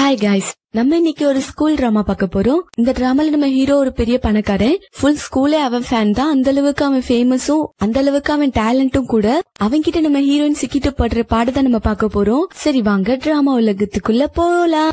hi guys நம்ம இன்னைக்கு ஒரு ஸ்கூல் ட்ராமா பார்க்க போறோம் இந்த ட்ராமால நம்ம ஹீரோ ஒரு பெரிய பணக்காரன் ஃபுல் ஸ்கூலே அவன் ஃபேன் தான் அந்த அளவுக்கு அவன் ஃபேமஸும் அந்த அளவுக்கு அவன் டேலண்டும் கூட அவன் கிட்ட நம்ம ஹீரோயின் சிக்கிட்டு படுற பாடத்தை நம்ம பார்க்க போறோம் சரி வாங்க டிராமா உலகத்துக்குள்ள போலாம்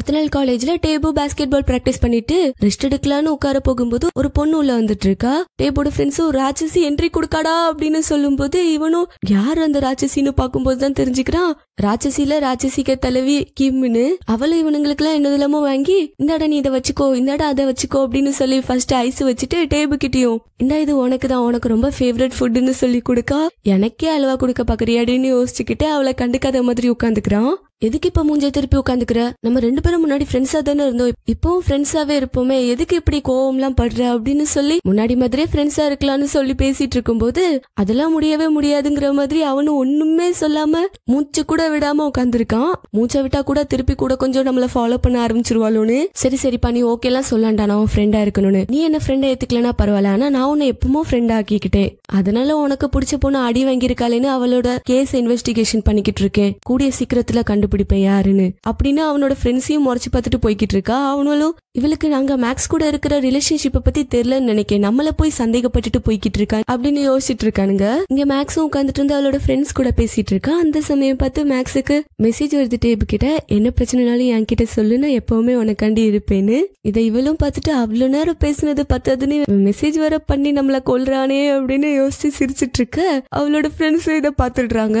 அடுத்த நாள் காலேஜ்ல டேபு பாஸ்கெட் பால் பிராக்டிஸ் பண்ணிட்டு ரெஸ்ட் எடுக்கலான்னு உட்கார போகும்போது ஒரு பொண்ணு உள்ள வந்துட்டு இருக்கா டேபோட ஃப்ரெண்ட்ஸும் ராட்சசி என்ட்ரி கொடுக்காடா அப்படின்னு சொல்லும்போது இவனும் யார் அந்த ராட்சசின்னு பார்க்கும்போது தான் தெரிஞ்சுக்கிறான் ராட்சசில ராட்சசிக்க தலைவி கிம்னு அவளை இவனுங்களுக்கு எல்லாம் என்னது வாங்கி இந்தாடா நீ இதை வச்சுக்கோ இந்தாடா அதை வச்சுக்கோ அப்படின்னு சொல்லி ஃபர்ஸ்ட் ஐஸ் வச்சுட்டு டேபு கிட்டியும் இந்தா இது உனக்கு தான் உனக்கு ரொம்ப ஃபேவரட் ஃபுட்னு சொல்லி கொடுக்கா எனக்கே அளவா கொடுக்க பாக்குறியாடின்னு யோசிச்சுக்கிட்டு அவளை கண்டுக்காத மாதிரி உட்காந்துக்கிறான் எதுக்கு இப்ப மூஞ்ச திருப்பி உட்காந்துக்கிற நம்ம ரெண்டு பேரும் முன்னாடி ஃப்ரெண்ட்ஸா தானே இருந்தோம் இப்பவும் ஃப்ரெண்ட்ஸாவே இருப்போமே எதுக்கு இப்படி கோவம் எல்லாம் படுற அப்படின்னு சொல்லி முன்னாடி மாதிரியே ஃப்ரெண்ட்ஸா இருக்கலாம்னு சொல்லி பேசிட்டு இருக்கும்போது அதெல்லாம் முடியவே முடியாதுங்கிற மாதிரி அவனும் ஒண்ணுமே சொல்லாம மூச்சு கூட விடாம உட்காந்துருக்கான் மூச்சை விட்டா கூட திருப்பி கூட கொஞ்சம் நம்மள ஃபாலோ பண்ண ஆரம்பிச்சிருவாளோன்னு சரி சரிப்பா நீ ஓகே எல்லாம் சொல்லாண்டா அவன் ஃப்ரெண்டா இருக்கணும்னு நீ என்ன ஃப்ரெண்டா ஏத்துக்கலனா பரவாயில்ல ஆனா நான் உன்னை எப்பவும் ஃப்ரெண்ட் ஆக்கிக்கிட்டேன் அதனால உனக்கு பிடிச்ச பொண்ணு அடி வாங்கியிருக்காளேன்னு அவளோட கேஸ் இன்வெஸ்டிகேஷன் பண்ணிக்கிட்டு இருக்கேன் கூடிய சீக்கிரத்துல கண்டு கண்டுபிடிப்பேன் யாருன்னு அப்படின்னு அவனோட ஃப்ரெண்ட்ஸையும் முறைச்சு பார்த்துட்டு போய்கிட்டு இருக்கா அவனும் இவளுக்கு நாங்க மேக்ஸ் கூட இருக்கிற ரிலேஷன்ஷிப்பை பத்தி தெரியலன்னு நினைக்கிறேன் நம்மள போய் சந்தேகப்பட்டுட்டு போய்கிட்டு இருக்கான் அப்படின்னு யோசிச்சுட்டு இருக்கானுங்க இங்க மேக்ஸும் உட்காந்துட்டு இருந்து அவளோட ஃப்ரெண்ட்ஸ் கூட பேசிட்டு இருக்கா அந்த சமயம் பார்த்து மேக்ஸுக்கு மெசேஜ் வருது டேப் கிட்ட என்ன பிரச்சனைனாலும் என் கிட்ட சொல்லு நான் எப்பவுமே உனக்காண்டி இருப்பேன்னு இதை இவளும் பார்த்துட்டு அவ்வளோ நேரம் பேசுனது பத்தாதுன்னு மெசேஜ் வர பண்ணி நம்மளை கொல்றானே அப்படின்னு யோசிச்சு சிரிச்சிட்டு இருக்க அவளோட ஃப்ரெண்ட்ஸும் இதை பாத்துடுறாங்க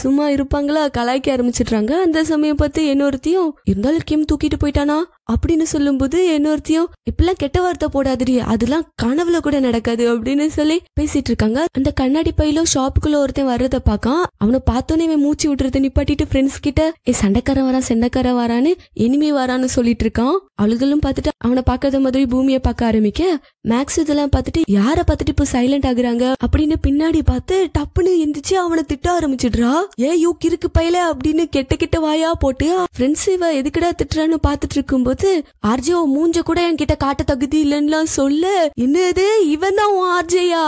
சும்மா இருப்பாங்களா கலாய்க்க ஆரம்பிச்சிடுறாங்க அந்த சமயம் பார்த்து என்னொருத்தையும் இருந்தாலும் கிம் தூக்கிட்டு போயிட்டானா அப்படின்னு சொல்லும்போது இன்னொருத்தையும் இப்பெல்லாம் கெட்ட வார்த்தை போடாதடி அதெல்லாம் கனவுல கூட நடக்காது அப்படின்னு சொல்லி பேசிட்டு இருக்காங்க அந்த கண்ணாடி பையில ஷாப்புக்குள்ள ஒருத்தன் வர்றதை பார்க்கான் அவனை பார்த்தோன்னே மூச்சு விட்டுறத நிப்பாட்டிட்டு ஃப்ரெண்ட்ஸ் கிட்ட ஏ சண்டைக்காரன் வரான் சண்டைக்காரன் வரான்னு இனிமே வரான்னு சொல்லிட்டு இருக்கான் அழுகலும் பார்த்துட்டு அவனை பார்க்கறத மாதிரி பூமியை பார்க்க ஆரம்பிக்க மேக்ஸ் இதெல்லாம் பார்த்துட்டு யாரை பார்த்துட்டு இப்போ சைலண்ட் ஆகுறாங்க அப்படின்னு பின்னாடி பார்த்து டப்புன்னு எந்திரிச்சு அவனை திட்ட ஆரம்பிச்சிடுறா ஏ யூ கிறுக்கு பையல அப்படின்னு கெட்ட கெட்ட வாயா போட்டு ஃப்ரெண்ட்ஸ் இவ எதுக்கடா திட்டுறான்னு பாத்துட்டு இருக்கும்போது பார்த்து ஆர்ஜேஓ மூஞ்ச கூட என்கிட்ட காட்ட தகுதி இல்லைன்னா சொல்ல என்னது இவன் தான் உன் ஆர்ஜேயா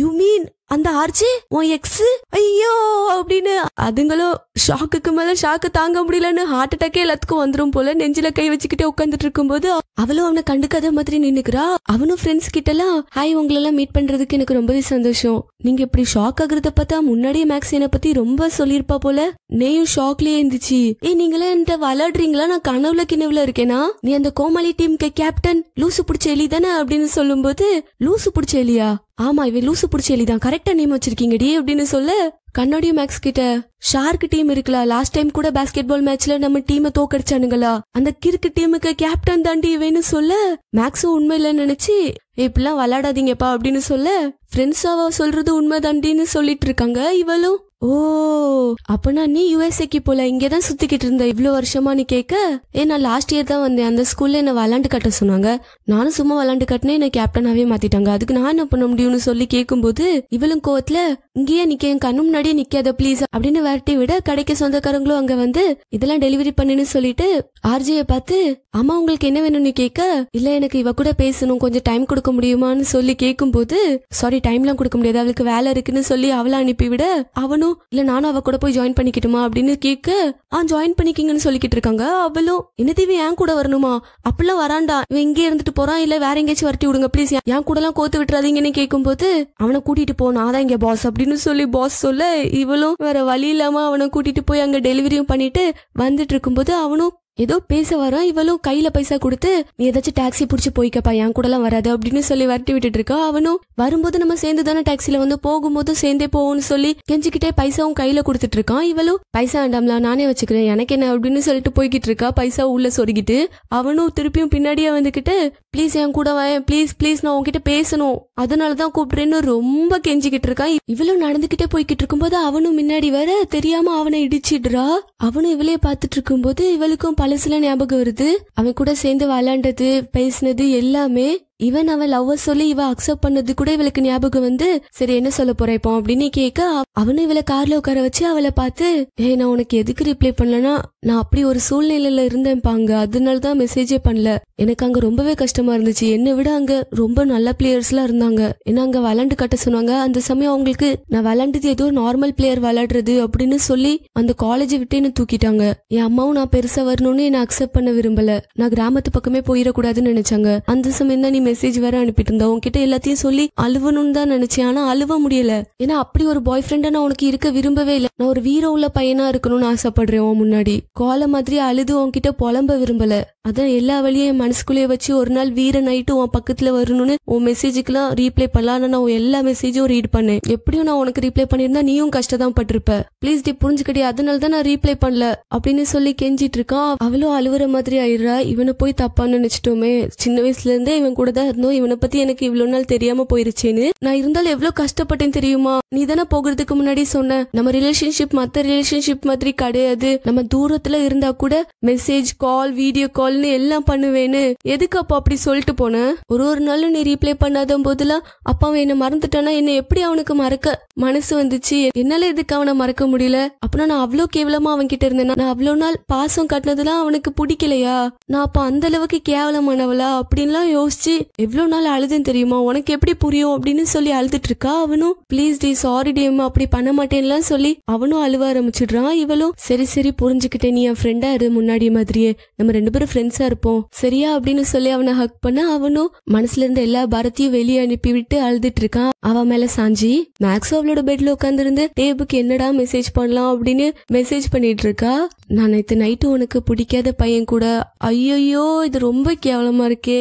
யூ மீன் அந்த ஆர்ஜி உன் எக்ஸ் ஐயோ அப்படின்னு அதுங்களும் ஷாக்குக்கு மேல ஷாக்கு தாங்க முடியலன்னு ஹார்ட் அட்டாக்கே எல்லாத்துக்கும் வந்துடும் போல நெஞ்சில கை வச்சுக்கிட்டே உட்காந்துட்டு போது அவளும் அவனை கண்டுக்காத மாதிரி நின்னுக்குறா அவனும் ஃப்ரெண்ட்ஸ் கிட்ட எல்லாம் ஹாய் உங்களெல்லாம் மீட் பண்றதுக்கு எனக்கு ரொம்பவே சந்தோஷம் நீங்க இப்படி ஷாக் ஆகுறத பார்த்தா முன்னாடியே மேக்ஸ் என்னை பத்தி ரொம்ப சொல்லியிருப்பா போல நேயும் ஷாக்லயே இருந்துச்சு ஏ நீங்களே என்கிட்ட விளையாடுறீங்களா நான் கனவுல கிணவுல இருக்கேனா நீ அந்த கோமாளி டீம்க்கு கேப்டன் லூசு பிடிச்ச எலி தானே அப்படின்னு சொல்லும்போது லூசு பிடிச்ச எலியா ஆமா இவன் லூசு பிடிச்ச எலிதான் கரெக்டா நேம் வச்சிருக்கீங்க டி அப்படின்னு சொல்ல கண்ணாடியோ மேக்ஸ் கிட்ட ஷார்க் டீம் இருக்குல்ல லாஸ்ட் டைம் கூட பாஸ்கெட் பால் மேட்ச்ல நம்ம டீமை தோக்கடிச்சானுங்களா அந்த கிறுக்கு டீமுக்கு கேப்டன் தாண்டி வேணும் சொல்ல மேக்ஸும் உண்மையில நினைச்சு இப்பெல்லாம் விளையாடாதீங்கப்பா அப்படின்னு சொல்ல அவ சொல்றது உண்மை தாண்டின்னு சொல்லிட்டு இருக்காங்க இவளும் ஓ அப்பனா நீ யூஎஸ்ஏக்கு போல இங்கதான் சுத்திக்கிட்டு இருந்த இவ்வளவு நீ கேட்க ஏ நான் லாஸ்ட் இயர் தான் வந்தேன் அந்த ஸ்கூல்ல என்ன விளாண்டு கட்ட சொன்னாங்க நானும் சும்மா விளாண்டு கட்டினேன் என்ன கேப்டனாவே மாத்திட்டாங்க அதுக்கு நான் என்ன பண்ண முடியும்னு சொல்லி கேட்கும்போது இவளும் கோவத்துல இங்கேயே நிக்க என் கண்ணு முன்னாடியே நிக்காத ப்ளீஸ் அப்படின்னு வரட்டி விட கடைக்கு சொந்தக்காரங்களும் அங்க வந்து இதெல்லாம் டெலிவரி பண்ணுன்னு சொல்லிட்டு ஆர்ஜியை பார்த்து அம்மா உங்களுக்கு என்ன வேணும்னு கேட்க இல்ல எனக்கு இவ கூட பேசணும் கொஞ்சம் டைம் கொடுக்க முடியுமான்னு சொல்லி கேட்கும் போது சாரி டைம்லாம் கொடுக்க முடியாது அவளுக்கு வேலை இருக்குன்னு சொல்லி அவளை அனுப்பிவிட அவனும் இல்ல நானும் அவ கூட போய் ஜாயின் பண்ணிக்கிட்டுமா அப்படின்னு கேட்க ஆ ஜாயின் பண்ணிக்கிங்கன்னு சொல்லிக்கிட்டு இருக்காங்க அவளும் என்னது இவன் ஏன் கூட வரணுமா அப்படிலாம் வராண்டா இவன் இங்கே இருந்துட்டு போறான் இல்ல வேற எங்கேயாச்சும் வரட்டி விடுங்க ப்ளீஸ் என் கூட எல்லாம் கோத்து விட்டுறாதீங்கன்னு கேட்கும் போது அவனை கூட்டிட்டு போனா தான் இங்க பாஸ் அப்படி அப்படின்னு சொல்லி பாஸ் சொல்ல இவளும் வேற வழி இல்லாமல் அவனை கூட்டிகிட்டு போய் அங்கே டெலிவரியும் பண்ணிட்டு வந்துட்டு இருக்கும்போது அவனும் ஏதோ பேச வரோம் இவளும் கையில பைசா கொடுத்து நீ ஏதாச்சும் டாக்ஸி பிடிச்சி போய்க்கப்பா என் கூட எல்லாம் வராது அப்படின்னு சொல்லி வரட்டி விட்டுட்டு இருக்கா அவனும் வரும்போது நம்ம சேர்ந்து தானே டாக்ஸில வந்து போகும்போதும் சேர்ந்தே போவோம்னு சொல்லி கெஞ்சிக்கிட்டே பைசாவும் கையில கொடுத்துட்டு இருக்கான் இவளும் பைசா வேண்டாம்ல நானே வச்சுக்கிறேன் எனக்கு என்ன அப்படின்னு சொல்லிட்டு போய்கிட்டு இருக்கா பைசா உள்ள சொருகிட்டு அவனும் திருப்பியும் பின்னாடியே வந்துகிட்டு ப்ளீஸ் என் கூட வாயன் ப்ளீஸ் ப்ளீஸ் நான் உன்கிட்ட பேசணும் அதனாலதான் கூப்பிடுறேன்னு ரொம்ப கெஞ்சிக்கிட்டு இருக்கான் இவளும் நடந்துகிட்டே போய்கிட்டு இருக்கும்போது அவனும் முன்னாடி வர தெரியாம அவனை இடிச்சிடுறா அவனும் இவளையே பார்த்துட்டு இருக்கும்போது இவளுக்கும் பழசுல ஞாபகம் வருது அவன் கூட சேர்ந்து விளாண்டது பேசினது எல்லாமே இவன் அவன் லவ் சொல்லி இவ அக்செப்ட் பண்ணது கூட இவளுக்கு ஞாபகம் வந்து சரி என்ன சொல்ல போற இப்போ அப்படின்னு கேட்க அவனும் இவளை கார்ல உட்கார வச்சு அவளை பார்த்து ஏ நான் உனக்கு எதுக்கு ரிப்ளை பண்ணலன்னா நான் அப்படி ஒரு சூழ்நிலையில பாங்க அதனாலதான் மெசேஜே பண்ணல எனக்கு அங்கே ரொம்பவே கஷ்டமாக இருந்துச்சு என்னை விட அங்கே ரொம்ப நல்ல பிளேயர்ஸ்லாம் இருந்தாங்க ஏன்னா அங்கே விளாண்டு கட்ட சொன்னாங்க அந்த சமயம் அவங்களுக்கு நான் விளாண்டது ஏதோ நார்மல் பிளேயர் விளாடுறது அப்படின்னு சொல்லி அந்த காலேஜை விட்டு என்ன தூக்கிட்டாங்க என் அம்மாவும் நான் பெருசாக வரணும்னு என்னை அக்செப்ட் பண்ண விரும்பல நான் கிராமத்து பக்கமே போயிடக்கூடாதுன்னு நினைச்சாங்க அந்த சமயம் தான் நீ மெசேஜ் வேற அனுப்பிட்டு இருந்தா உங்ககிட்ட எல்லாத்தையும் சொல்லி அழுவணும்னு தான் நினைச்சேன் ஆனா அழுவ முடியல ஏன்னா அப்படி ஒரு பாய் ஃப்ரெண்டா நான் உனக்கு இருக்க விரும்பவே இல்லை நான் ஒரு வீர உள்ள பையனா இருக்கணும்னு ஆசைப்படுறேன் உன் முன்னாடி கோல மாதிரி அழுது உன்கிட்ட புலம்ப விரும்பல அதான் எல்லா வழியும் மனசுக்குள்ளேயே வச்சு ஒரு நாள் வீர நைட்டு உன் பக்கத்தில் வரணும்னு உன் மெசேஜுக்கெல்லாம் ரீப்ளை பண்ணலாம் நான் உன் எல்லா மெசேஜும் ரீட் பண்ணேன் எப்படியும் நான் உனக்கு ரீப்ளை பண்ணியிருந்தா நீயும் கஷ்டம் பட்டிருப்ப ப்ளீஸ் டி புரிஞ்சுக்கிட்டே அதனால தான் நான் ரீப்ளை பண்ணல அப்படின்னு சொல்லி கெஞ்சிட்டு இருக்கான் அவளும் அழுவுற மாதிரி ஆயிடுறா இவனை போய் தப்பான்னு நினைச்சிட்டோமே சின்ன வயசுல இருந்தே இவன் கூட தான் இருந்தோம் இவனை பத்தி எனக்கு இவ்வளவு நாள் தெரியாம போயிருச்சேன்னு நான் இருந்தாலும் எவ்வளவு கஷ்டப்பட்டேன் தெரியுமா நீ தானே போகிறதுக்கு முன்னாடி சொன்ன நம்ம ரிலேஷன்ஷிப் மத்த ரிலேஷன்ஷிப் மாதிரி கிடையாது நம்ம தூரத்துல இருந்தா கூட மெசேஜ் கால் வீடியோ கால் கால்னு எல்லாம் பண்ணுவேன்னு எதுக்கு அப்பா அப்படி சொல்லிட்டு போன ஒரு ஒரு நாளும் நீ ரீப்ளை பண்ணாத போதுலாம் அப்பாவை என்ன மறந்துட்டானா என்ன எப்படி அவனுக்கு மறக்க மனசு வந்துச்சு என்னால எதுக்கு அவனை மறக்க முடியல அப்பனா நான் அவ்வளவு கேவலமா அவன் கிட்ட இருந்தேன் நான் அவ்வளவு நாள் பாசம் கட்டினதெல்லாம் அவனுக்கு பிடிக்கலையா நான் அப்ப அந்த அளவுக்கு கேவலமானவளா அப்படின்லாம் யோசிச்சு எவ்வளவு நாள் அழுதுன்னு தெரியுமா உனக்கு எப்படி புரியும் அப்படின்னு சொல்லி அழுதுட்டு இருக்கா அவனும் ப்ளீஸ் டி சாரி டி அம்மா அப்படி பண்ண மாட்டேன்லாம் சொல்லி அவனும் அழுவ ஆரம்பிச்சிடுறான் இவளும் சரி சரி புரிஞ்சுக்கிட்டேன் நீ என் ஃப்ரெண்டா இரு முன்னாடி மாதிரியே நம்ம ரெண்டு பேரும் ஃப்ரெண்ட்ஸா இருப்போம் சரியா அப்படின்னு சொல்லி அவனை ஹக் பண்ண அவனும் மனசுல இருந்த எல்லா பாரத்தையும் வெளியே அனுப்பி விட்டு அழுதுட்டு இருக்கான் அவன் மேல சாஞ்சி மேக்ஸோ அவளோட பெட்ல உட்காந்துருந்து டேபுக்கு என்னடா மெசேஜ் பண்ணலாம் அப்படின்னு மெசேஜ் பண்ணிட்டு இருக்கா நான் நேற்று நைட்டு உனக்கு பிடிக்காத பையன் கூட ஐயோயோ இது ரொம்ப கேவலமா இருக்கே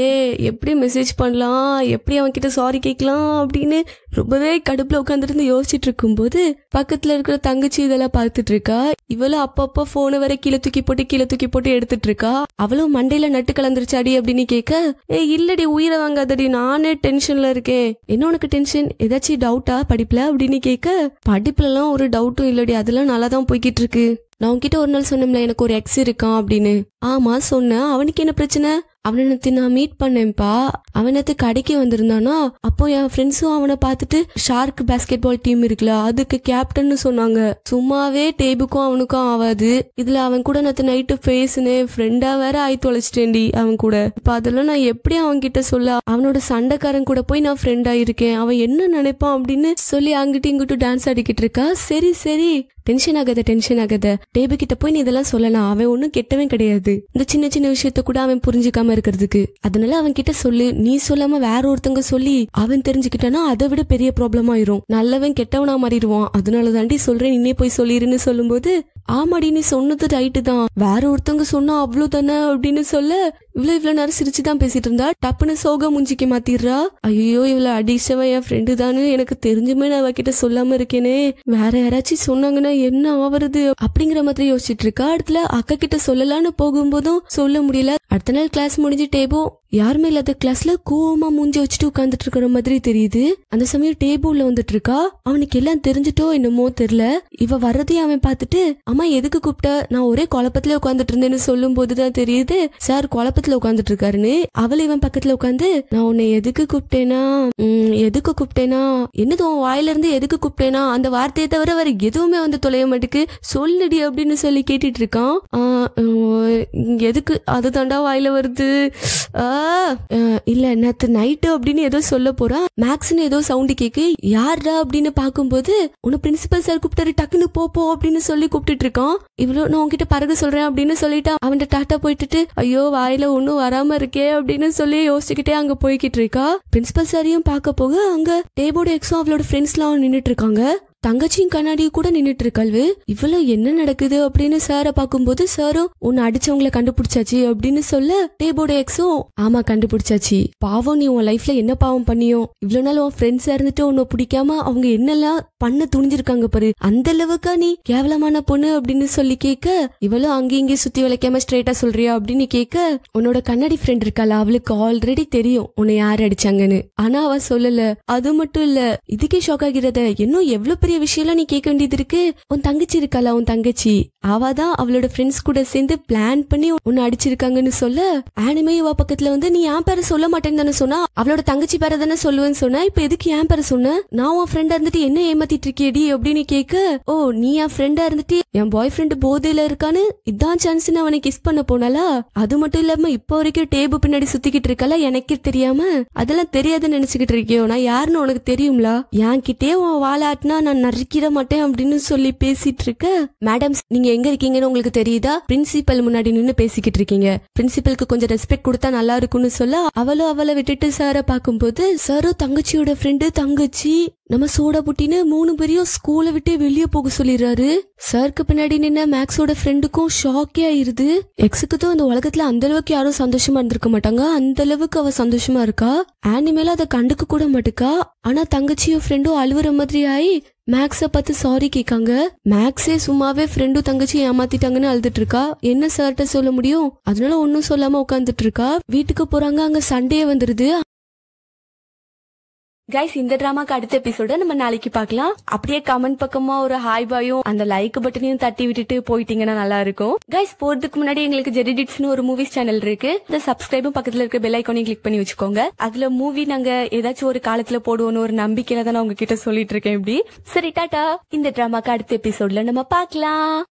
எப்படி மெசேஜ் பண்ணலாம் எப்படி அவன் கிட்ட சாரி கேட்கலாம் அப்படின்னு ரொம்பவே கடுப்புல உட்காந்துருந்து யோசிச்சுட்டு இருக்கும்போது பக்கத்துல இருக்கிற தங்கச்சி இதெல்லாம் பார்த்துட்டு இருக்கா இவளும் அப்பப்போ போன வரை கீழே தூக்கி போட்டு கீழே தூக்கி போட்டு எடுத்துட்டு இருக்கா அவளும் மண்டையில நட்டு கலந்துருச்சாடி அப்படின்னு கேட்க ஏ இல்லடி உயிரை வாங்காதடி நானே டென்ஷன்ல இருக்கேன் என்ன உனக்கு டென்ஷன் ஏதாச்சும் டவுட்டா படிப்புல அப்படின்னு கேட்க படிப்புலலாம் ஒரு டவுட்டும் இல்லடி அதெல்லாம் நல்லா தான் போய்கிட்டு இருக்கு நான் உன்கிட்ட ஒரு நாள் சொன்னோம்ல எனக்கு ஒரு எக்ஸ் இருக்கான் அப்படின்னு ஆமா சொன்னேன் அவனுக்கு என்ன பிரச்சனை அவனை நேற்று நான் மீட் பண்ணேன்ப்பா அவன் நேற்று கடைக்கு வந்திருந்தானா அப்போ என் ஃப்ரெண்ட்ஸும் அவனை பார்த்துட்டு ஷார்க் பேஸ்கெட் பால் டீம் இருக்குல்ல அதுக்கு கேப்டன்னு சொன்னாங்க சும்மாவே டேபுக்கும் அவனுக்கும் ஆகாது இதுல அவன் கூட நேற்று நைட்டு பேசுனே ஃப்ரெண்டா வேற ஆயி தொலைச்சிட்டேன்டி அவன் கூட இப்ப அதெல்லாம் நான் எப்படி அவன் கிட்ட சொல்ல அவனோட சண்டைக்காரன் கூட போய் நான் ஃப்ரெண்ட் ஆயிருக்கேன் அவன் என்ன நினைப்பான் அப்படின்னு சொல்லி அங்கிட்டு இங்கிட்டு டான்ஸ் ஆடிக்கிட்டு இருக்கா சரி சரி டென்ஷன் ஆகாத டென்ஷன் ஆகாத டேபு கிட்ட போய் நீ இதெல்லாம் சொல்லலாம் அவன் ஒன்னும் கெட்டவே கிடையாது இந்த சின்ன சின்ன விஷயத்த கூட அவன் புரிஞ்சுக்காம தெரியாம இருக்கிறதுக்கு அதனால அவன் கிட்ட சொல்லு நீ சொல்லாம வேற ஒருத்தங்க சொல்லி அவன் தெரிஞ்சுக்கிட்டனா அதை விட பெரிய ப்ராப்ளம் ஆயிரும் நல்லவன் கெட்டவனா மாறிடுவான் அதனால தாண்டி சொல்றேன் இன்னே போய் சொல்லிருன்னு சொல்லும்போது ஆமாடினு சொன்னது ரைட்டு தான் வேற ஒருத்தவங்க சொன்னா அவ்வளோ தானே அப்படின்னு சொல்ல இவ்வளோ இவ்வளோ நேரம் சிரிச்சுதான் தான் பேசிட்டு இருந்தா டப்புன்னு சோக முஞ்சிக்க மாத்திடுறா ஐயோ இவ்வளோ அடிச்சவ என் ஃப்ரெண்டு தானு எனக்கு தெரிஞ்சுமே நான் அவகிட்ட சொல்லாம இருக்கேனே வேற யாராச்சும் சொன்னாங்கன்னா என்ன ஆவறது அப்படிங்கிற மாதிரி யோசிச்சுட்டு இருக்கா அடுத்துல அக்கா கிட்ட சொல்லலான்னு போகும்போதும் சொல்ல முடியல அடுத்த நாள் கிளாஸ் முடிஞ்சு டேபோ யாருமே இல்லாத கிளாஸ்ல கோவமா மூஞ்சி வச்சுட்டு உட்காந்துட்டு இருக்கிற மாதிரி தெரியுது அந்த சமயம் டேபிள்ல வந்துட்டு இருக்கா அவனுக்கு எல்லாம் தெரிஞ்சுட்டோ என்னமோ தெரியல இவ வர்றதையும் அவன் பார்த்துட்டு அம்மா எதுக்கு கூப்பிட்ட நான் ஒரே குழப்பத்துல உட்காந்துட்டு இருந்தேன்னு சொல்லும் போதுதான் தெரியுது சார் குழப்பத்துல உட்காந்துட்டு இருக்காருன்னு அவள் இவன் பக்கத்துல உட்காந்து நான் உன்னை எதுக்கு கூப்பிட்டேனா எதுக்கு கூப்பிட்டேனா என்னது உன் வாயில இருந்து எதுக்கு கூப்பிட்டேனா அந்த வார்த்தையை தவிர வேற எதுவுமே வந்து தொலைய மாட்டேக்கு சொல்லுடி அப்படின்னு சொல்லி கேட்டுட்டு இருக்கான் எதுக்கு அது தாண்டா வாயில வருது ஆஹ் இல்ல நேத்து நைட்டு அப்படின்னு ஏதோ சொல்ல போறா மேக்ஸ்னு ஏதோ சவுண்டு கேக்கு யார்டா அப்படின்னு பாக்கும்போது உன பிரின்சிபல் சார் கூப்பிட்டாரு டக்குன்னு போப்போம் அப்படின்னு சொல்லி கூப்பிட்டு இருக்கான் இவ்வளவு நான் உங்ககிட்ட பறக சொல்றேன் அப்படின்னு சொல்லிட்டு அவன் டாட்டா போயிட்டு ஐயோ வாயில ஒன்னும் வராம இருக்கே அப்படின்னு சொல்லி யோசிச்சுக்கிட்டே அங்க போய்கிட்டு இருக்கா பிரின்சிபல் சாரையும் பார்க்க போக அங்க டேபோட எக்ஸோ அவளோட ஃப்ரெண்ட்ஸ் எல்லாம் நின்னுட்டு இருக்காங்க தங்கச்சியும் கண்ணாடியும் கூட நின்னுட்டு இருக்காள்வு இவ்வளவு என்ன நடக்குது அப்படின்னு சாரை பார்க்கும்போது சாரும் உன்னை அடிச்சவங்கள கண்டுபிடிச்சாச்சு அப்படின்னு சொல்ல டேபோட எக்ஸும் ஆமா கண்டுபிடிச்சாச்சு பாவம் நீ உன் லைஃப்ல என்ன பாவம் பண்ணியும் இவ்வளவு நாள் உன் ஃப்ரெண்ட்ஸா இருந்துட்டு உன்னை பிடிக்காம அவங்க என்னெல்லாம் பண்ண துணிஞ்சிருக்காங்க பாரு அந்த அளவுக்கா நீ கேவலமான பொண்ணு அப்படின்னு சொல்லி கேட்க இவளும் அங்கேயும் இங்கே சுத்தி விளைக்காம ஸ்ட்ரெயிட்டா சொல்றியா அப்படின்னு கேட்க உன்னோட கண்ணாடி ஃப்ரெண்ட் இருக்கால அவளுக்கு ஆல்ரெடி தெரியும் உன்னை யார் அடிச்சாங்கன்னு ஆனா அவ சொல்லல அது மட்டும் இல்ல இதுக்கே ஷாக் ஆகிறத இன்னும் எவ்வளவு பெரிய பெரிய விஷயம்லாம் நீ கேட்க வேண்டியது இருக்கு உன் தங்கச்சி இருக்காளா உன் தங்கச்சி அவதான் அவளோட ஃப்ரெண்ட்ஸ் கூட சேர்ந்து பிளான் பண்ணி உன்னை அடிச்சிருக்காங்கன்னு சொல்ல ஆனிமே இவா பக்கத்துல வந்து நீ என் பேரை சொல்ல மாட்டேன்னு தானே சொன்னா அவளோட தங்கச்சி பேரை தானே சொல்லுவேன்னு சொன்ன இப்ப எதுக்கு என் பேரை சொன்ன நான் உன் ஃப்ரெண்டா இருந்துட்டு என்ன ஏமாத்திட்டு இருக்கேடி அப்படின்னு கேட்க ஓ நீ என் ஃப்ரெண்டா இருந்துட்டு என் பாய் ஃப்ரெண்ட் போதையில இருக்கான்னு இதான் சான்ஸ் அவனை கிஸ் பண்ண போனாலா அது மட்டும் இல்லாம இப்ப வரைக்கும் டேபு பின்னாடி சுத்திக்கிட்டு இருக்கல எனக்கே தெரியாம அதெல்லாம் தெரியாதுன்னு நினைச்சுக்கிட்டு இருக்கியோ நான் யாருன்னு உனக்கு தெரியும்ல என்கிட்டயே உன் வாழாட்டினா நான் நான் நறுக்கிட மாட்டேன் அப்படின்னு சொல்லி பேசிட்டு இருக்க மேடம் நீங்க எங்க இருக்கீங்கன்னு உங்களுக்கு தெரியுதா பிரின்சிபல் முன்னாடி நின்று பேசிக்கிட்டு இருக்கீங்க பிரின்சிபலுக்கு கொஞ்சம் ரெஸ்பெக்ட் கொடுத்தா நல்லா இருக்கும்னு சொல்ல அவளும் அவளை விட்டுட்டு சாரை பார்க்கும்போது சாரும் தங்கச்சியோட ஃப்ரெண்டு தங்கச்சி நம்ம சோடா புட்டின்னு மூணு பேரையும் ஸ்கூலை விட்டு வெளியே போக சொல்லிடுறாரு சாருக்கு பின்னாடி நின்ன மேக்ஸோட ஃப்ரெண்டுக்கும் ஷாக்கே ஆயிருது எக்ஸுக்கு தான் அந்த உலகத்துல அந்த அளவுக்கு யாரும் சந்தோஷமா இருந்திருக்க மாட்டாங்க அந்த அளவுக்கு அவ சந்தோஷமா இருக்கா ஆனிமேல அதை கண்டுக்க கூட மாட்டுக்கா ஆனா தங்கச்சியும் ஃப்ரெண்டும் அழுவுற மாதிரி ஆயி மேக்ஸ பார்த்து சாரி கேட்காங்க மேக்ஸே சும்மாவே ஃப்ரெண்டும் தங்கச்சி ஏமாத்திட்டாங்கன்னு அழுதுட்டு இருக்கா என்ன சார்ட்ட சொல்ல முடியும் அதனால ஒன்னும் சொல்லாம உட்காந்துட்டு இருக்கா வீட்டுக்கு போறாங்க அங்க சண்டே வந்துருது கைஸ் இந்த டிராமாக்கு அடுத்த எபிசோட நம்ம நாளைக்கு பார்க்கலாம் அப்படியே கமெண்ட் பக்கமா ஒரு ஹாய் பாயும் அந்த லைக் பட்டனையும் தட்டி விட்டுட்டு போயிட்டீங்கன்னா நல்லா இருக்கும் கைஸ் போறதுக்கு முன்னாடி எங்களுக்கு ஜெரிடிட்ஸ்னு ஒரு மூவிஸ் சேனல் இருக்கு இந்த சப்ஸ்கிரைபும் பக்கத்துல இருக்க பெல் ஐக்கோனையும் கிளிக் பண்ணி வச்சுக்கோங்க அதுல மூவி நாங்க ஏதாச்சும் ஒரு காலத்துல போடுவோம்னு ஒரு நம்பிக்கையில தான் உங்ககிட்ட சொல்லிட்டு இருக்கேன் இப்படி சரி டாட்டா இந்த டிராமாக்கு அடுத்த எபிசோட்ல நம்ம பார்க்கலாம்